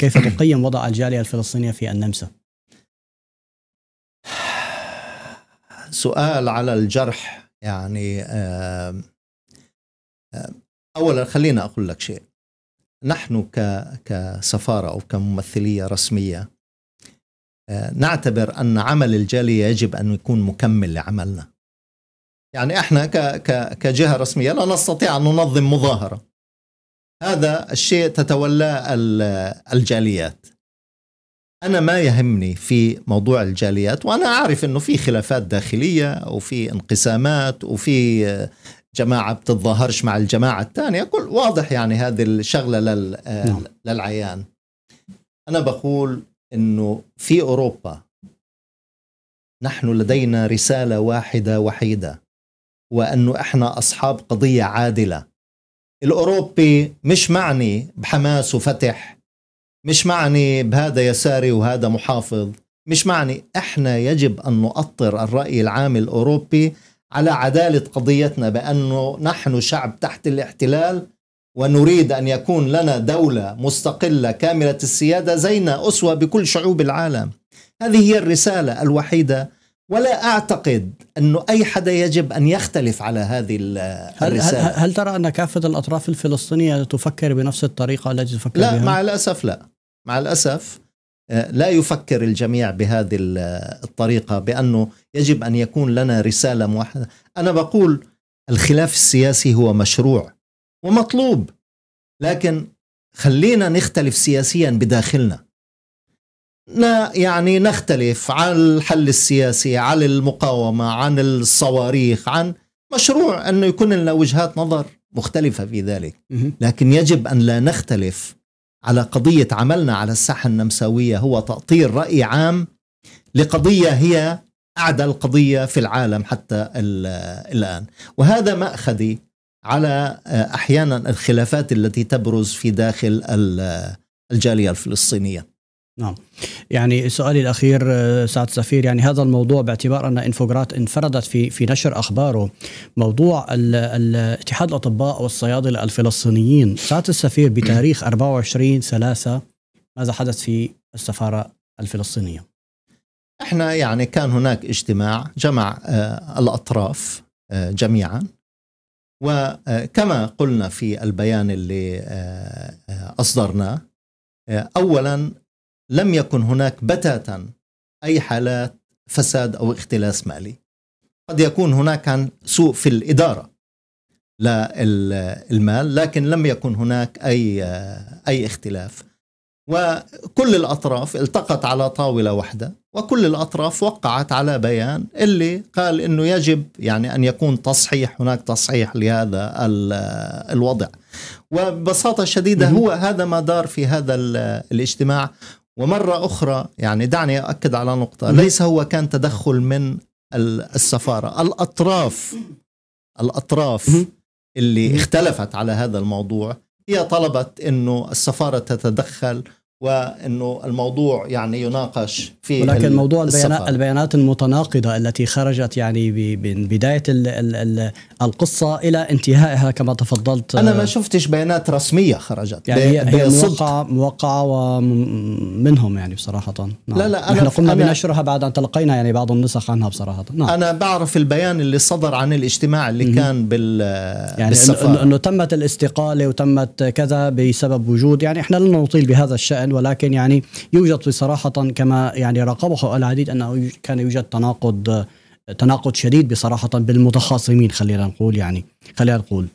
كيف تقيم وضع الجاليه الفلسطينيه في النمسا؟ سؤال على الجرح يعني آه، آه، اولا خلينا اقول لك شيء نحن كسفاره او كممثليه رسميه آه، نعتبر ان عمل الجاليه يجب ان يكون مكمل لعملنا يعني احنا كجهه رسميه لا نستطيع ان ننظم مظاهره هذا الشيء تتولاه الجاليات انا ما يهمني في موضوع الجاليات وانا اعرف انه في خلافات داخليه وفي انقسامات وفي جماعه بتتظاهرش مع الجماعه الثانيه كل واضح يعني هذه الشغله لل... نعم. للعيان انا بقول انه في اوروبا نحن لدينا رساله واحده وحيده وانه احنا اصحاب قضيه عادله الأوروبي مش معني بحماس وفتح مش معني بهذا يساري وهذا محافظ مش معني احنا يجب أن نؤطر الرأي العام الأوروبي على عدالة قضيتنا بأنه نحن شعب تحت الاحتلال ونريد أن يكون لنا دولة مستقلة كاملة السيادة زينا أسوة بكل شعوب العالم هذه هي الرسالة الوحيدة ولا أعتقد أنه أي حدا يجب أن يختلف على هذه الرسالة هل, هل, هل ترى أن كافة الأطراف الفلسطينية تفكر بنفس الطريقة التي تفكر لا بها؟ مع الأسف لا مع الأسف آه، لا يفكر الجميع بهذه الطريقة بأنه يجب أن يكون لنا رسالة موحدة أنا بقول الخلاف السياسي هو مشروع ومطلوب لكن خلينا نختلف سياسيا بداخلنا يعني نختلف عن الحل السياسي عن المقاومة عن الصواريخ عن مشروع أنه يكون لنا وجهات نظر مختلفة في ذلك لكن يجب أن لا نختلف على قضية عملنا على الساحة النمساوية هو تأطير رأي عام لقضية هي أعدل قضية في العالم حتى الآن وهذا مأخذي على آه، أحيانا الخلافات التي تبرز في داخل الجالية الفلسطينية نعم يعني سؤالي الاخير آه، سعد سفير يعني هذا الموضوع باعتبار ان انفوجرات انفردت في في نشر اخباره موضوع اتحاد الاطباء والصيادله الفلسطينيين سعد السفير بتاريخ 24 3 ماذا حدث في السفاره الفلسطينيه؟ احنا يعني كان هناك اجتماع جمع آه، الاطراف آه، جميعا وكما قلنا في البيان اللي اصدرناه اولا لم يكن هناك بتاتا أي حالات فساد أو اختلاس مالي قد يكون هناك سوء في الإدارة للمال لكن لم يكن هناك أي, أي اختلاف وكل الأطراف التقت على طاولة واحدة وكل الأطراف وقعت على بيان اللي قال أنه يجب يعني أن يكون تصحيح هناك تصحيح لهذا الوضع وببساطة شديدة هو هذا ما دار في هذا الاجتماع ومرة أخرى يعني دعني أؤكد على نقطة ليس هو كان تدخل من السفارة الأطراف الأطراف اللي اختلفت على هذا الموضوع هي طلبت أنه السفارة تتدخل وانه الموضوع يعني يناقش في ولكن موضوع البيانات, البيانات المتناقضه التي خرجت يعني من بدايه الـ الـ الـ القصه الى انتهائها كما تفضلت انا ما آه، شفتش بيانات رسميه خرجت يعني هي موقعه موقعه ومنهم يعني بصراحه نعم. لا لا أنا نحن قمنا أنا بنشرها بعد ان تلقينا يعني بعض النسخ عنها بصراحه نعم. انا بعرف البيان اللي صدر عن الاجتماع اللي كان بال يعني انه تمت الاستقاله وتمت كذا بسبب وجود يعني احنا لن نطيل بهذا الشان ولكن يعني يوجد بصراحة كما يعني راقبه العديد أنه كان يوجد تناقض تناقض شديد بصراحة بالمتخاصمين خلينا نقول يعني خلينا نقول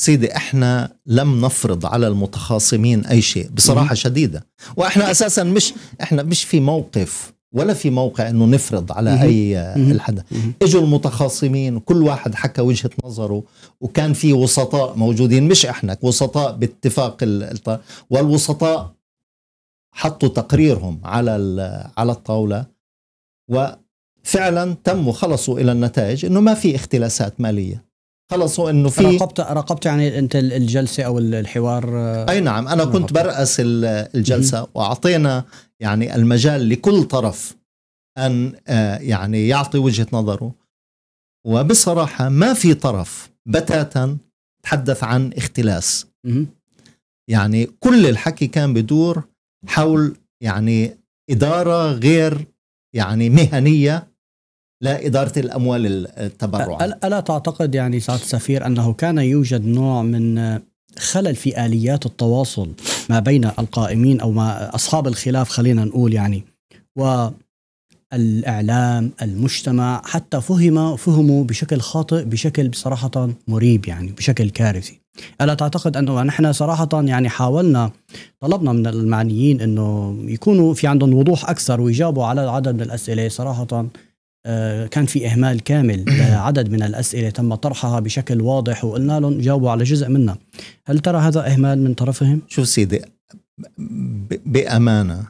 سيدي احنا لم نفرض على المتخاصمين اي شيء بصراحه شديده واحنا اساسا مش احنا مش في موقف ولا في موقع انه نفرض على اي حدا اجوا المتخاصمين كل واحد حكى وجهه نظره وكان في وسطاء موجودين مش احنا وسطاء باتفاق والوسطاء حطوا تقريرهم على على الطاوله وفعلا تموا خلصوا الى النتائج انه ما في اختلاسات ماليه خلصوا انه في راقبت راقبت يعني انت الجلسه او الحوار آه، اي نعم انا كنت براس الجلسه واعطينا يعني المجال لكل طرف ان آه، يعني يعطي وجهه نظره وبصراحه ما في طرف بتاتا تحدث عن اختلاس يعني كل الحكي كان بدور حول يعني إدارة غير يعني مهنية لإدارة الأموال التبرع ألا تعتقد يعني سعادة السفير أنه كان يوجد نوع من خلل في آليات التواصل ما بين القائمين أو ما أصحاب الخلاف خلينا نقول يعني والإعلام المجتمع حتى فهم فهموا بشكل خاطئ بشكل بصراحة مريب يعني بشكل كارثي الا تعتقد انه نحن صراحه يعني حاولنا طلبنا من المعنيين انه يكونوا في عندهم وضوح اكثر ويجاوبوا على عدد من الاسئله صراحه آه، كان في اهمال كامل عدد من الاسئله تم طرحها بشكل واضح وقلنا لهم جاوبوا على جزء منها هل ترى هذا اهمال من طرفهم شو سيدي بامانه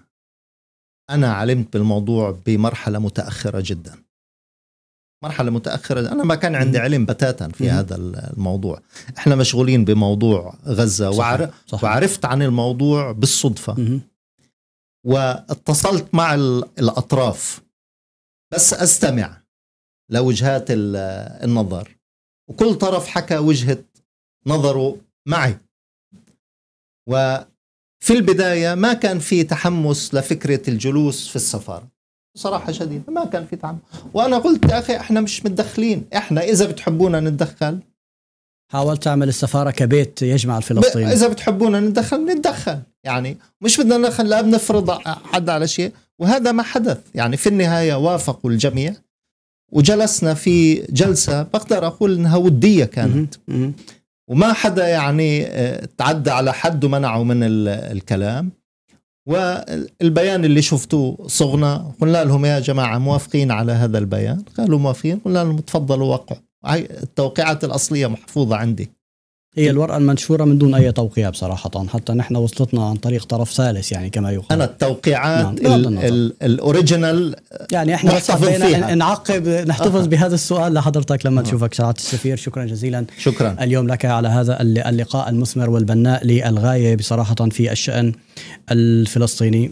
انا علمت بالموضوع بمرحله متاخره جدا مرحله متاخره انا ما كان عندي علم بتاتا في مم. هذا الموضوع احنا مشغولين بموضوع غزه صحيح. وعر... صحيح. وعرفت عن الموضوع بالصدفه مم. واتصلت مع الاطراف بس استمع لوجهات النظر وكل طرف حكى وجهه نظره معي وفي البدايه ما كان في تحمس لفكره الجلوس في السفاره صراحه شديده ما كان في تعامل وانا قلت يا اخي احنا مش متدخلين احنا اذا بتحبونا نتدخل حاولت تعمل السفاره كبيت يجمع الفلسطينيين اذا بتحبونا نتدخل نتدخل يعني مش بدنا ندخل لا بنفرض حد على شيء وهذا ما حدث يعني في النهايه وافقوا الجميع وجلسنا في جلسه بقدر اقول انها وديه كانت وما حدا يعني آه، تعدى على حد ومنعه من الكلام والبيان اللي شفتوه صغنا قلنا لهم يا جماعة موافقين على هذا البيان قالوا موافقين قلنا لهم تفضلوا وقعوا التوقيعات الأصلية محفوظة عندي هي الورقة المنشورة من دون أي توقيع بصراحة حتى نحن وصلتنا عن طريق طرف ثالث يعني كما يقال أنا التوقيعات نعم، الأوريجينال يعني احنا نعقب نحتفظ آه. بهذا السؤال لحضرتك لما آه. تشوفك سعادة السفير شكرا جزيلا شكرا اليوم لك على هذا اللقاء المثمر والبناء للغاية بصراحة في الشأن الفلسطيني